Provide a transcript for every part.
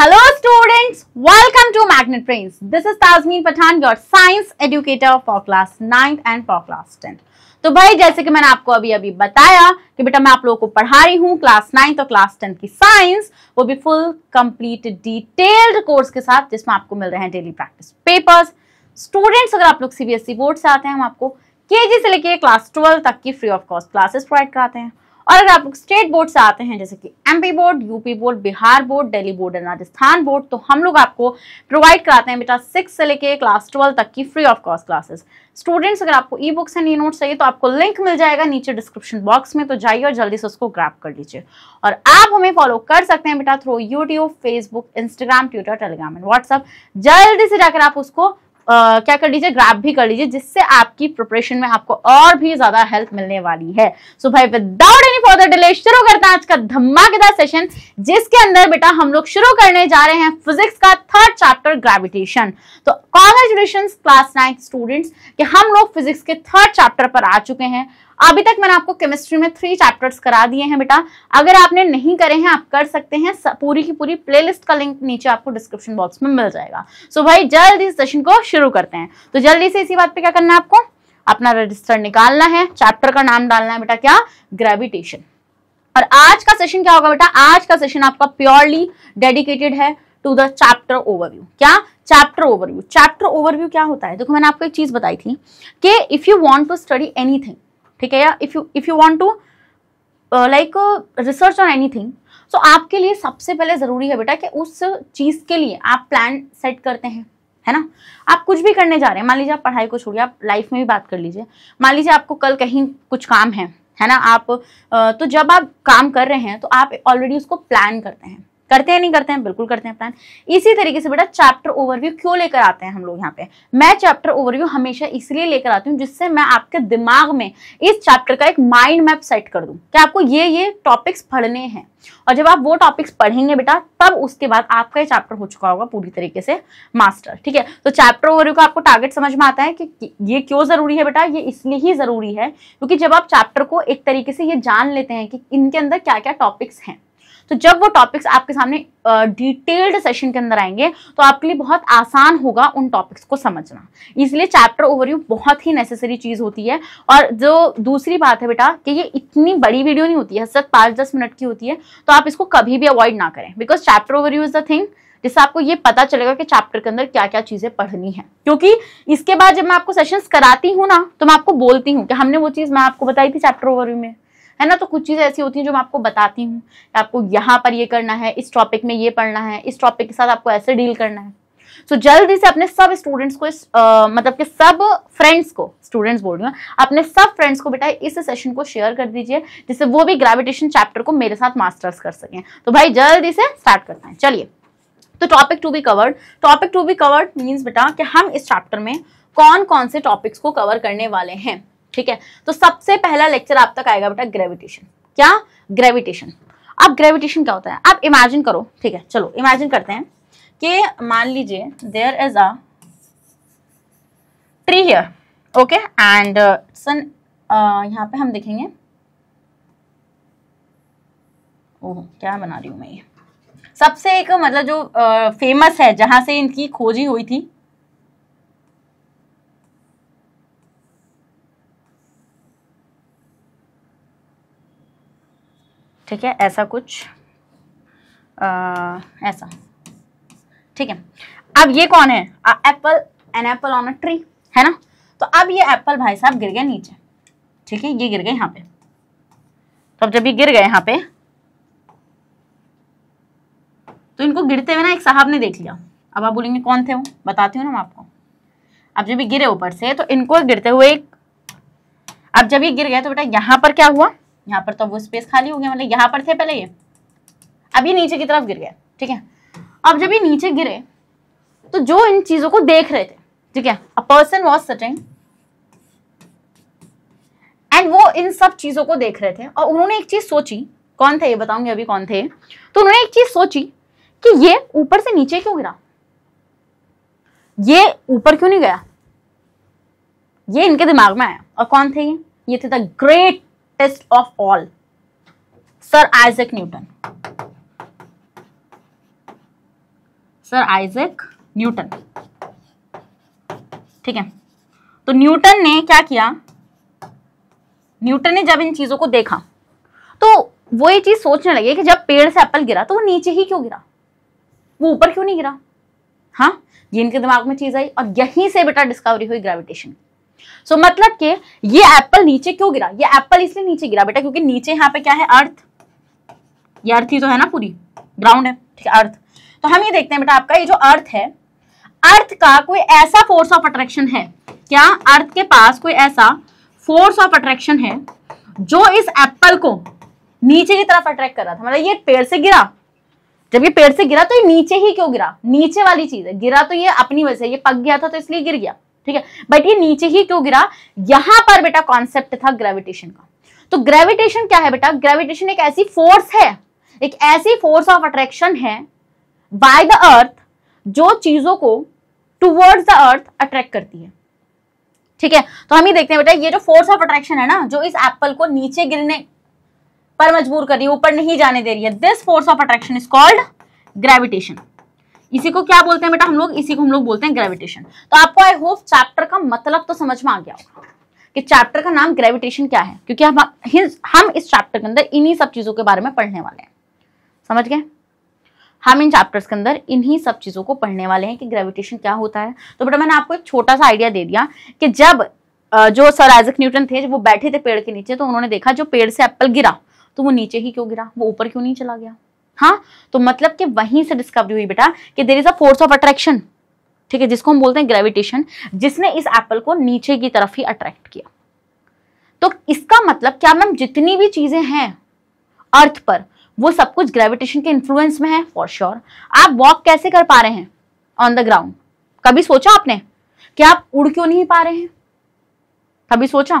Hello students welcome to Magnet Brains this is Tajmeen Pathan your science educator for class ninth and for class 10th. तो भाई जैसे कि मैंने आपको अभी अभी बताया कि बेटा मैं आप लोगों को पढ़ा रही हूँ क्लास नाइन्थ और क्लास टेंथ की साइंस वो भी फुल कंप्लीट डिटेल्ड कोर्स के साथ जिसमें आपको मिल रहे हैं डेली प्रैक्टिस पेपर्स स्टूडेंट्स अगर आप लोग सीबीएसई बोर्ड e से आते हैं हम आपको के से लेके क्लास ट्वेल्व तक की free of cost classes provide कराते हैं और अगर आप स्टेट बोर्ड से आते हैं जैसे कि MP board UP board Bihar board Delhi board and Rajasthan board तो हम लोग आपको प्रोवाइड कराते हैं बेटा सिक्स से लेके क्लास ट्वेल्व तक की free of cost classes students अगर आपको ई बुक्स एंड ई नोट चाहिए तो आपको लिंक मिल जाएगा नीचे डिस्क्रिप्शन बॉक्स में तो जाइए और जल्दी से उसको ग्रैप कर लीजिए और आप हमें फॉलो कर सकते हैं बेटा through YouTube Facebook Instagram Twitter Telegram and WhatsApp जल्दी से जाकर आप उसको आ, क्या कर लीजिए ग्रैप भी कर लीजिए जिससे आपकी प्रिपरेशन में आपको और भी ज्यादा हेल्प मिलने वाली है सो so, भाई विदाउट एनी फर्दर डिले शुरू करते हैं आज का धमाकेदार सेशन जिसके अंदर बेटा हम लोग शुरू करने जा रहे हैं फिजिक्स का थर्ड चैप्टर ग्रेविटेशन तो कॉन्ग्रेचुलेशन क्लास नाइन स्टूडेंट्स कि हम लोग फिजिक्स के थर्ड चैप्टर पर आ चुके हैं अभी तक मैंने आपको केमिस्ट्री में थ्री चैप्टर्स करा दिए हैं बेटा अगर आपने नहीं करे हैं आप कर सकते हैं पूरी की पूरी प्लेलिस्ट का लिंक नीचे आपको डिस्क्रिप्शन बॉक्स में मिल जाएगा सो भाई जल्द इस सेशन को शुरू करते हैं तो जल्दी से इसी बात पर क्या करना है आपको अपना रजिस्टर निकालना है चैप्टर का नाम डालना है बेटा क्या ग्रेविटेशन और आज का सेशन क्या होगा बेटा आज का सेशन आपका प्योरली डेडिकेटेड है टू द चैप्टर ओवरव्यू क्या चैप्टर ओवरव्यू चैप्टर ओवरव्यू क्या होता है देखो मैंने आपको एक चीज बताई थी कि if you want to study anything ठीक है या if you if you want to like research on anything so आपके लिए सबसे पहले ज़रूरी है बेटा कि उस चीज़ के लिए आप प्लान सेट करते हैं है ना आप कुछ भी करने जा रहे हैं मान लीजिए आप पढ़ाई को छोड़िए आप लाइफ में भी बात कर लीजिए मान लीजिए आपको कल कहीं कुछ काम है है ना आप uh, तो जब आप काम कर रहे हैं तो आप ऑलरेडी उसको प्लान करते हैं करते हैं नहीं करते हैं बिल्कुल करते हैं प्लान इसी तरीके से बेटा चैप्टर ओवरव्यू क्यों लेकर आते हैं हम लोग यहाँ पे मैं चैप्टर ओवरव्यू हमेशा इसलिए लेकर आती हूँ जिससे मैं आपके दिमाग में इस चैप्टर का एक माइंड मैप सेट कर दूँ कि आपको ये ये टॉपिक्स पढ़ने हैं और जब आप वो टॉपिक्स पढ़ेंगे बेटा तब उसके बाद आपका ये चैप्टर हो चुका होगा पूरी तरीके से मास्टर ठीक है तो चैप्टर ओवरव्यू का आपको टारगेट समझ में आता है कि ये क्यों जरूरी है बेटा ये इसलिए ही जरूरी है क्योंकि जब आप चैप्टर को एक तरीके से ये जान लेते हैं कि इनके अंदर क्या क्या टॉपिक्स हैं तो जब वो टॉपिक्स आपके सामने डिटेल्ड uh, सेशन के अंदर आएंगे तो आपके लिए बहुत आसान होगा उन टॉपिक्स को समझना इसलिए चैप्टर ओवरव्यू बहुत ही नेसेसरी चीज़ होती है और जो दूसरी बात है बेटा कि ये इतनी बड़ी वीडियो नहीं होती है सिर्फ पांच दस मिनट की होती है तो आप इसको कभी भी अवॉइड ना करें because chapter overview is the thing जिससे आपको ये पता चलेगा कि चैप्टर के अंदर क्या क्या चीज़ें पढ़नी है क्योंकि इसके बाद जब मैं आपको सेशंस कराती हूँ ना तो मैं आपको बोलती हूँ कि हमने वो चीज़ मैं आपको बताई थी चैप्टर ओवरव्यू में है ना तो कुछ चीज़ें ऐसी होती हैं जो मैं आपको बताती हूँ आपको यहाँ पर ये करना है इस टॉपिक में ये पढ़ना है इस टॉपिक के साथ आपको ऐसे डील करना है सो so, जल्दी से अपने सब स्टूडेंट्स को इस आ, मतलब कि सब फ्रेंड्स को स्टूडेंट्स बोल रही हूँ अपने सब फ्रेंड्स को बेटा इस सेशन को शेयर कर दीजिए जिससे वो भी ग्रेविटेशन चैप्टर को मेरे साथ मास्टर्स कर सकें तो भाई जल्दी से स्टार्ट करते हैं चलिए तो topic to be covered topic to be covered means बेटा कि हम इस चैप्टर में कौन कौन से टॉपिक्स को कवर करने वाले हैं ठीक है तो सबसे पहला लेक्चर आप तक आएगा बेटा ग्रेविटेशन क्या ग्रेविटेशन अब ग्रेविटेशन क्या होता है आप इमेजिन करो ठीक है चलो इमेजिन करते हैं कि मान लीजिए there is a tree here okay and sun यहाँ पे हम देखेंगे ओह क्या बना रही हूँ मैं ये सबसे एक मतलब जो फेमस uh, है जहां से इनकी खोजी हुई थी ठीक है ऐसा कुछ आ, ऐसा ठीक है अब ये कौन है apple an apple on a tree है ना तो अब ये एप्पल भाई साहब गिर गए नीचे ठीक है ये गिर गए यहाँ पे तो अब जब ये गिर गए यहाँ पे तो इनको गिरते हुए ना एक साहब ने देख लिया अब आप बोलेंगे कौन थे वो बताती हूँ ना मैं आपको अब जब ये गिरे ऊपर से तो इनको गिरते हुए एक अब जब ये गिर गए तो बेटा यहाँ पर क्या हुआ यहाँ पर तो वो स्पेस खाली हो गया मतलब यहाँ पर थे पहले ये अब ये नीचे की तरफ गिर गया ठीक है अब जब ये नीचे गिरे तो जो इन चीजों को देख रहे थे ठीक है a person was sitting and वो इन सब चीजों को देख रहे थे और उन्होंने एक चीज सोची कौन थे ये बताऊंगी अभी कौन थे तो उन्होंने एक चीज सोची कि ये ऊपर से नीचे क्यों गिरा ये ऊपर क्यों नहीं गया ये इनके दिमाग में आया और कौन थे ये ये थे the great greatest of all sir isaac newton sir isaac newton ठीक है तो न्यूटन ने क्या किया न्यूटन ने जब इन चीजों को देखा तो वो ये चीज सोचने लगे कि जब पेड़ से एप्पल गिरा तो वो नीचे ही क्यों गिरा वो ऊपर क्यों नहीं गिरा हाँ ये इनके दिमाग में चीज आई और यहीं से बेटा डिस्कवरी हुई ग्रेविटेशन की सो so, मतलब कि ये एप्पल नीचे क्यों गिरा ये एप्पल इसलिए नीचे गिरा बेटा क्योंकि नीचे यहाँ पे क्या है अर्थ ये अर्थ ही तो है ना पूरी ग्राउंड है ठीक है अर्थ तो हम ये देखते हैं बेटा आपका ये जो अर्थ है अर्थ का कोई ऐसा फोर्स ऑफ अट्रैक्शन है क्या अर्थ के पास कोई ऐसा फोर्स ऑफ अट्रैक्शन है जो इस एप्पल को नीचे की तरफ अट्रैक्ट कर रहा था मतलब ये पेड़ से गिरा जब ये पेड़ से गिरा तो ये नीचे ही क्यों गिरा नीचे वाली चीज है गिरा तो ये अपनी वजह से ये पक गया था तो इसलिए गिर गया ठीक है बट ये नीचे ही क्यों गिरा यहां पर बेटा कॉन्सेप्ट था ग्रेविटेशन का तो ग्रेविटेशन क्या है बेटा ग्रेविटेशन एक ऐसी फोर्स है एक ऐसी फोर्स ऑफ अट्रैक्शन है बाय द अर्थ जो चीजों को टूवर्ड्स द अर्थ अट्रैक्ट करती है ठीक है तो हम ये देखते हैं बेटा ये जो फोर्स ऑफ अट्रैक्शन है ना जो इस एप्पल को नीचे गिरने पर मजबूर कर रही है ऊपर नहीं जाने दे रही है this force of attraction is called gravitation इसी को क्या बोलते हैं बेटा हम लोग इसी को हम लोग बोलते हैं ग्रेविटेशन तो आपको आई होप चैप्टर का मतलब तो समझ में आ गया होगा कि चैप्टर का नाम ग्रेविटेशन क्या है क्योंकि हम हम इस चैप्टर के अंदर इन्हीं सब चीज़ों के बारे में पढ़ने वाले हैं समझ गए हम इन चैप्टर्स के अंदर इन्हीं सब चीज़ों को पढ़ने वाले हैं कि ग्रेविटेशन क्या होता है तो बेटा मैंने आपको एक छोटा सा आइडिया दे दिया कि जब जो सर एजक न्यूटन थे वो बैठे थे पेड़ के नीचे तो उन्होंने देखा जो पेड़ से एप्पल गिरा तो वो नीचे ही क्यों गिरा वो ऊपर क्यों नहीं चला गया हाँ तो मतलब कि वहीं से डिस्कवरी हुई बेटा कि there is a force of attraction ठीक है जिसको हम बोलते हैं ग्रेविटेशन जिसने इस एप्पल को नीचे की तरफ ही अट्रैक्ट किया तो इसका मतलब क्या मैम जितनी भी चीजें हैं अर्थ पर वो सब कुछ ग्रेविटेशन के इन्फ्लुएंस में है फॉर श्योर sure. आप वॉक कैसे कर पा रहे हैं ऑन द ग्राउंड कभी सोचा आपने कि आप उड़ क्यों नहीं पा रहे हैं कभी सोचा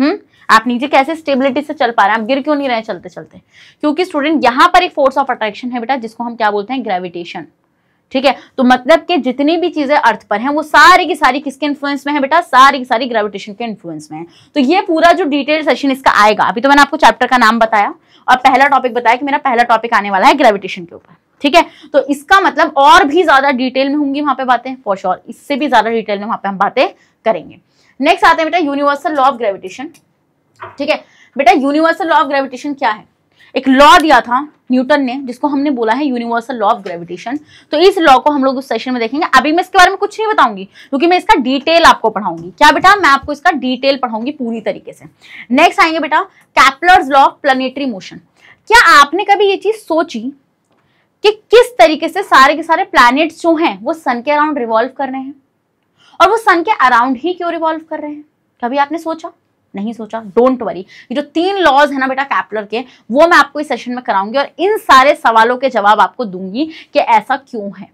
हम्म आप नीचे कैसे स्टेबिलिटी से चल पा रहे हैं आप गिर क्यों नहीं रहे चलते चलते क्योंकि स्टूडेंट यहाँ पर एक फोर्स ऑफ अट्रैक्शन है बेटा जिसको हम क्या बोलते हैं ग्रेविटेशन ठीक है तो मतलब कि जितनी भी चीजें अर्थ पर हैं वो सारी की सारी किसके इन्फ्लुएंस में है बेटा सारी की सारी ग्रेविटेशन के इन्फ्लुएंस में है तो ये पूरा जो डिटेल सेशन इसका आएगा अभी तो मैंने आपको चैप्टर का नाम बताया और पहला टॉपिक बताया कि मेरा पहला टॉपिक आने वाला है ग्रेविटेशन के ऊपर ठीक है तो इसका मतलब और भी ज्यादा डिटेल में होंगी वहां पर बातें फॉर श्योर इससे भी ज्यादा डिटेल में वहां पर हम बातें करेंगे नेक्स्ट आते हैं बेटा यूनिवर्सल लॉ ऑफ ग्रेविटेशन ठीक है बेटा यूनिवर्सल लॉ ऑफ ग्रेविटेशन क्या है एक लॉ दिया था न्यूटन ने जिसको हमने बोला है यूनिवर्सल लॉ ऑफ ग्रेविटेशन तो इस लॉ को हम लोग उस सेशन में देखेंगे अभी मैं इसके बारे में कुछ नहीं बताऊंगी क्योंकि मैं इसका डिटेल आपको पढ़ाऊंगी क्या बेटा मैं आपको इसका डिटेल पढ़ाऊंगी पूरी तरीके से नेक्स्ट आएंगे बेटा Kepler law of planetary motion क्या आपने कभी ये चीज सोची कि किस तरीके से सारे के सारे प्लैनेट्स जो हैं वो सन के अराउंड रिवॉल्व कर रहे हैं और वो सन के अराउंड ही क्यों रिवॉल्व कर रहे हैं कभी आपने सोचा नहीं सोचा डोंट वरी ये जो तीन लॉज है ना बेटा कैपलर के वो मैं आपको इस सेशन में कराऊंगी और इन सारे सवालों के जवाब आपको दूंगी कि ऐसा क्यों है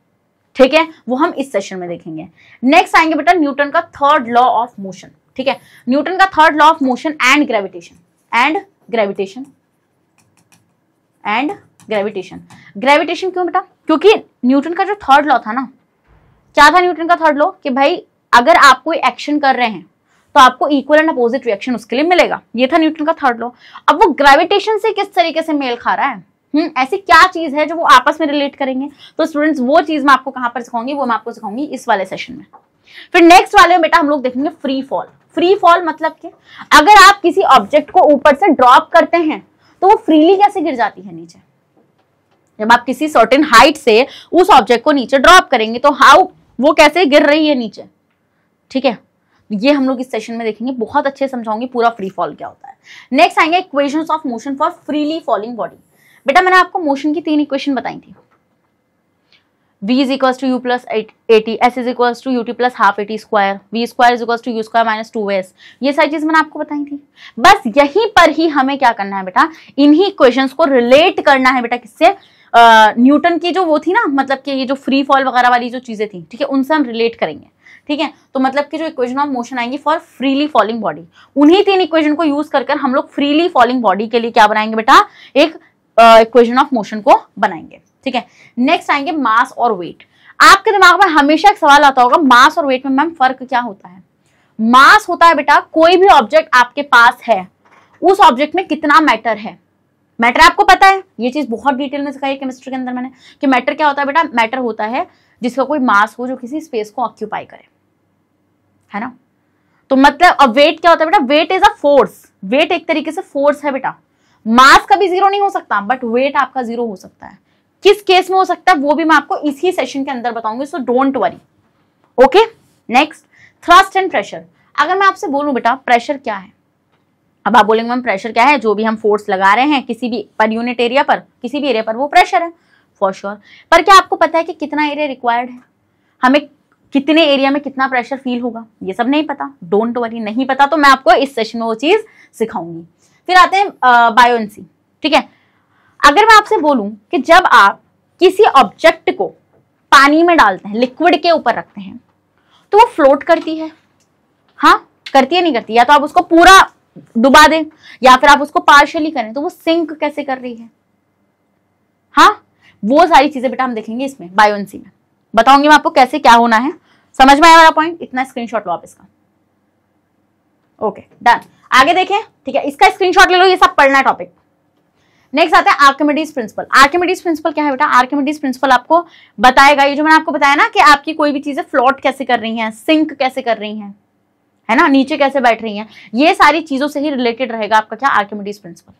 ठीक है वो हम इस सेशन में देखेंगे नेक्स्ट आएंगे बेटा न्यूटन का थर्ड लॉ ऑफ मोशन ठीक है न्यूटन का third law of motion and gravitation and gravitation and gravitation gravitation क्यों बेटा क्योंकि न्यूटन का जो थर्ड लॉ था ना क्या था न्यूटन का थर्ड लॉ कि भाई अगर आप कोई एक्शन कर रहे हैं तो आपको इक्वल एंड अपोजिट रिएक्शन उसके लिए मिलेगा ये था न्यूटन का थर्ड लॉ अब वो ग्रेविटेशन से किस तरीके से मेल खा रहा है हम्म ऐसी क्या चीज है जो वो आपस में रिलेट करेंगे तो स्टूडेंट्स वो चीज मैं आपको कहां पर सिखाऊंगी वो मैं आपको सिखाऊंगी इस वाले सेशन में फिर नेक्स्ट वाले में बेटा हम लोग देखेंगे फ्री फॉल फ्री फॉल मतलब के अगर आप किसी ऑब्जेक्ट को ऊपर से ड्रॉप करते हैं तो वो फ्रीली कैसे गिर जाती है नीचे जब आप किसी सर्टेन हाइट से उस ऑब्जेक्ट को नीचे ड्रॉप करेंगे तो हाउ वो कैसे गिर रही है नीचे ठीक है ये हम लोग इस सेशन में देखेंगे बहुत अच्छे समझाऊंगी पूरा फ्री फॉल क्या होता है नेक्स्ट आएंगे equation of motion for freely falling body बेटा मैंने आपको मोशन की तीन इक्वेशन बताई थी v is equals to u plus 80, s is equals to ut plus half 80 square, v square is equals to u square minus 2s. ये सारी चीज मैंने आपको बताई थी बस यहीं पर ही हमें क्या करना है बेटा इन्हीं इक्वेशंस को रिलेट करना है बेटा किससे न्यूटन की जो वो थी ना मतलब कि ये जो फ्री फॉल वगैरह वाली जो चीजें थी ठीक है उनसे हम रिलेट करेंगे ठीक है तो मतलब कि जो इक्वेशन ऑफ मोशन आएंगी फॉर फ्रीली फॉलिंग बॉडी उन्हीं तीन इक्वेशन को यूज कर हम लोग फ्रीली फॉलिंग बॉडी के लिए क्या बनाएंगे बेटा एक इक्वेशन ऑफ मोशन को बनाएंगे ठीक है नेक्स्ट आएंगे मास और वेट आपके दिमाग में हमेशा एक सवाल आता होगा मास और वेट में मैम फर्क क्या होता है मास होता है बेटा कोई भी ऑब्जेक्ट आपके पास है उस ऑब्जेक्ट में कितना मैटर है मैटर आपको पता है ये चीज बहुत डिटेल में सिखाई केमिस्ट्री के अंदर मैंने कि मैटर क्या होता है बेटा मैटर होता है जिसका कोई मास हो जो किसी स्पेस को ऑक्यूपाई करे है ना तो मतलब अब वेट क्या होता है बेटा weight is a force weight एक तरीके से फोर्स है बेटा मास कभी जीरो नहीं हो सकता बट वेट आपका जीरो हो सकता है किस केस में हो सकता है वो भी मैं आपको इसी सेशन के अंदर बताऊंगी so don't worry okay next thrust and pressure अगर मैं आपसे बोलूं बेटा प्रेशर क्या है अब आप बोलेंगे मैम प्रेशर क्या है जो भी हम फोर्स लगा रहे हैं किसी भी पर यूनिट एरिया पर किसी भी एरिया पर वो प्रेशर है फॉर श्योर sure. पर क्या आपको पता है कि कितना एरिया रिक्वायर्ड है हमें कितने एरिया में कितना प्रेशर फील होगा ये सब नहीं पता डोंट वरी नहीं पता तो मैं आपको इस सेशन में वो चीज़ सिखाऊंगी फिर आते हैं बायोएनसी ठीक है अगर मैं आपसे बोलूं कि जब आप किसी ऑब्जेक्ट को पानी में डालते हैं लिक्विड के ऊपर रखते हैं तो वो फ्लोट करती है हाँ करती है नहीं करती या तो आप उसको पूरा डुबा दें या फिर आप उसको पार्शली करें तो वो सिंक कैसे कर रही है हाँ वो सारी चीजें बेटा हम देखेंगे इसमें बायोन्सी में बताऊंगी मैं आपको कैसे क्या होना है समझ में आया मेरा पॉइंट इतना स्क्रीनशॉट लो आप इसका ओके डन आगे देखें ठीक है इसका स्क्रीनशॉट ले लो ये सब पढ़ना टॉपिक नेक्स्ट आता है आर्किमिडीज प्रिंसिपल आर्किमिडीज प्रिंसिपल क्या है बेटा आर्किमिडीज प्रिंसिपल आपको बताएगा ये जो मैंने आपको बताया ना कि आपकी कोई भी चीजें फ्लॉट कैसे कर रही हैं सिंक कैसे कर रही हैं है ना नीचे कैसे बैठ रही हैं ये सारी चीजों से ही रिलेटेड रहेगा आपका क्या आर्किमिडीज प्रिंसिपल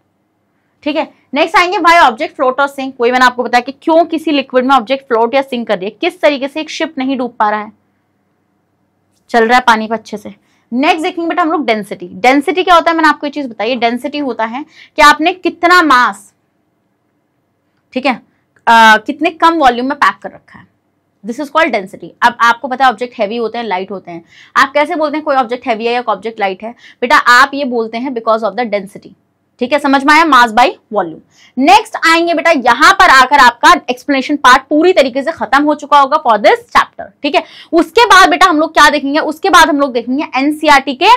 ठीक है नेक्स्ट आएंगे भाई ऑब्जेक्ट फ्लोट और सिंक वही मैंने आपको बताया कि क्यों किसी लिक्विड में ऑब्जेक्ट फ्लोट या सिंक कर दिया किस तरीके से एक शिप नहीं डूब पा रहा है चल रहा है पानी पर अच्छे से नेक्स्ट देखेंगे बेटा हम लोग डेंसिटी डेंसिटी क्या होता है मैंने आपको ये चीज बताई डेंसिटी होता है कि आपने कितना मास ठीक है आ, कितने कम वॉल्यूम में पैक कर रखा है दिस इज कॉल्ड डेंसिटी अब आपको पता है ऑब्जेक्ट हैवी होते हैं लाइट होते हैं आप कैसे बोलते हैं कोई ऑब्जेक्ट हैवी है या ऑब्जेक्ट लाइट है बेटा आप ये बोलते हैं बिकॉज ऑफ द डेंसिटी ठीक है समझ में आया मास बाई वॉल्यूम नेक्स्ट आएंगे बेटा यहां पर आकर आपका एक्सप्लेनेशन पार्ट पूरी तरीके से खत्म हो चुका होगा फॉर दिस चैप्टर ठीक है उसके बाद बेटा हम लोग क्या देखेंगे उसके बाद हम लोग देखेंगे एनसीआरटी e के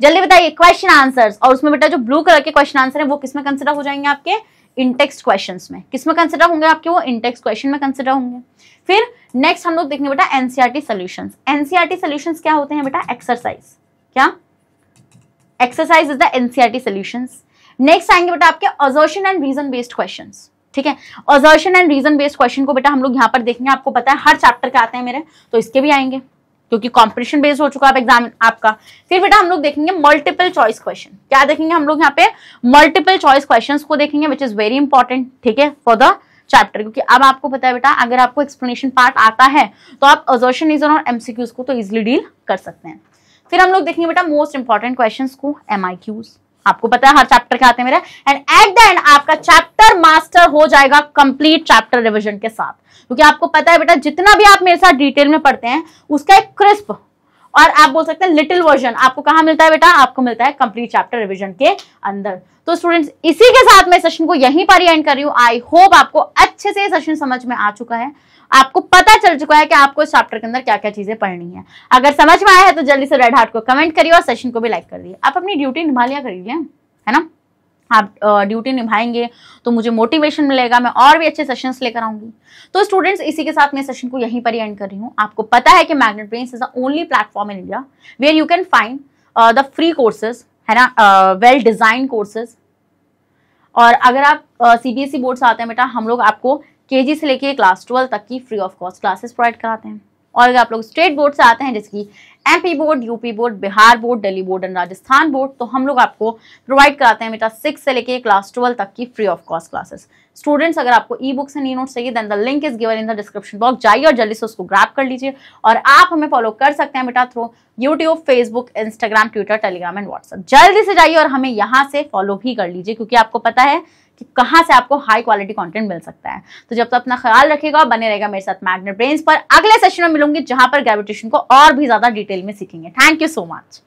जल्दी बताइए क्वेश्चन आंसर्स और उसमें बेटा जो ब्लू कलर के क्वेश्चन आंसर है वो किसमें कंसिडर हो जाएंगे आपके इंटेक्स क्वेश्चन में किस में कंसिडर होंगे आपके वो इंटेक्स क्वेश्चन में कंसिडर होंगे फिर नेक्स्ट हम लोग देखेंगे बेटा एनसीआरटी सोल्यूशन एनसीआरटी सोल्यूशन क्या होते हैं बेटा एक्सरसाइज क्या exercise is the NCERT solution next आएंगे बेटा आपके assertion and reason based question ठीक है assertion and reason based question को बेटा हम लोग यहाँ पर देखेंगे आपको पता है हर चैप्टर के आते हैं मेरे तो इसके भी आएंगे क्योंकि कॉम्पिटिशन बेस्ड हो चुका है एग्जाम आपका फिर बेटा हम लोग देखेंगे मल्टीपल चॉइस क्वेश्चन क्या देखेंगे हम लोग यहाँ पे मल्टीपल चॉइस क्वेश्चंस को देखेंगे विच इज वेरी इंपॉर्टेंट ठीक है फॉर द चैप्टर क्योंकि अब आपको पता है बेटा अगर आपको एक्सप्लेनेशन पार्ट आता है तो आप अजोशन रीजन और एमसीक्यूज को तो इजिली डील कर सकते हैं फिर हम लोग देखेंगे बेटा मोस्ट इंपॉर्टेंट क्वेश्चन को एम आई क्यूज़ आपको पता है हर चैप्टर का आते मेरा एंड एट द एंड आपका चैप्टर मास्टर हो जाएगा कंप्लीट चैप्टर रिविजन के साथ क्योंकि आपको पता है बेटा जितना भी आप मेरे साथ डिटेल में पढ़ते हैं उसका एक क्रिस्प और आप बोल सकते हैं लिटिल वर्जन आपको कहा मिलता है बेटा आपको मिलता है कंप्लीट चैप्टर रिविजन के अंदर तो स्टूडेंट्स इसी के साथ मैं सेशन को यहीं पर ही एंड कर रही हूं आई होप आपको अच्छे से सेशन समझ में आ चुका है आपको पता चल चुका है कि आपको इस चैप्टर के अंदर क्या क्या चीजें पढ़नी है अगर समझ में आया है तो जल्दी से रेड हार्ट को कमेंट करिए और सेशन को भी लाइक कर दिए आप अपनी ड्यूटी निभा लिया करिए है ना आप ड्यूटी निभाएंगे तो मुझे मोटिवेशन मिलेगा मैं और भी अच्छे सेशंस लेकर आऊंगी तो स्टूडेंट्स इसी के साथ मैं सेशन को यहीं पर ही एंड कर रही हूँ आपको पता है कि Magnet Brains is the only platform in India where you can find the free courses है ना वेल डिजाइन कोर्सेज और अगर आप C B S E board से आते हैं बेटा हम लोग आपको के से लेके क्लास ट्वेल्व तक की free of cost classes provide कराते हैं और अगर आप लोग स्टेट बोर्ड से आते हैं जैसे कि MP board UP board Bihar board Delhi board and Rajasthan board तो हम लोग आपको प्रोवाइड कराते हैं बेटा सिक्स से लेके क्लास ट्वेल्व तक की free of cost classes students अगर आपको ई बुक्स एंड ई नोट्स चाहिए then the link is given in the description box जाइए और जल्दी से उसको ग्रैप कर लीजिए और आप हमें फॉलो कर सकते हैं बेटा through YouTube Facebook Instagram Twitter Telegram and WhatsApp जल्दी से जाइए और हमें यहाँ से फॉलो भी कर लीजिए क्योंकि आपको पता है कि कहाँ से आपको हाई क्वालिटी कंटेंट मिल सकता है तो जब तक तो अपना ख्याल रखेगा और बने रहेगा मेरे साथ मैग्नेट ब्रेन्स पर अगले सेशन में मिलूंगी जहां पर ग्रेविटेशन को और भी ज्यादा डिटेल में सीखेंगे थैंक यू सो मच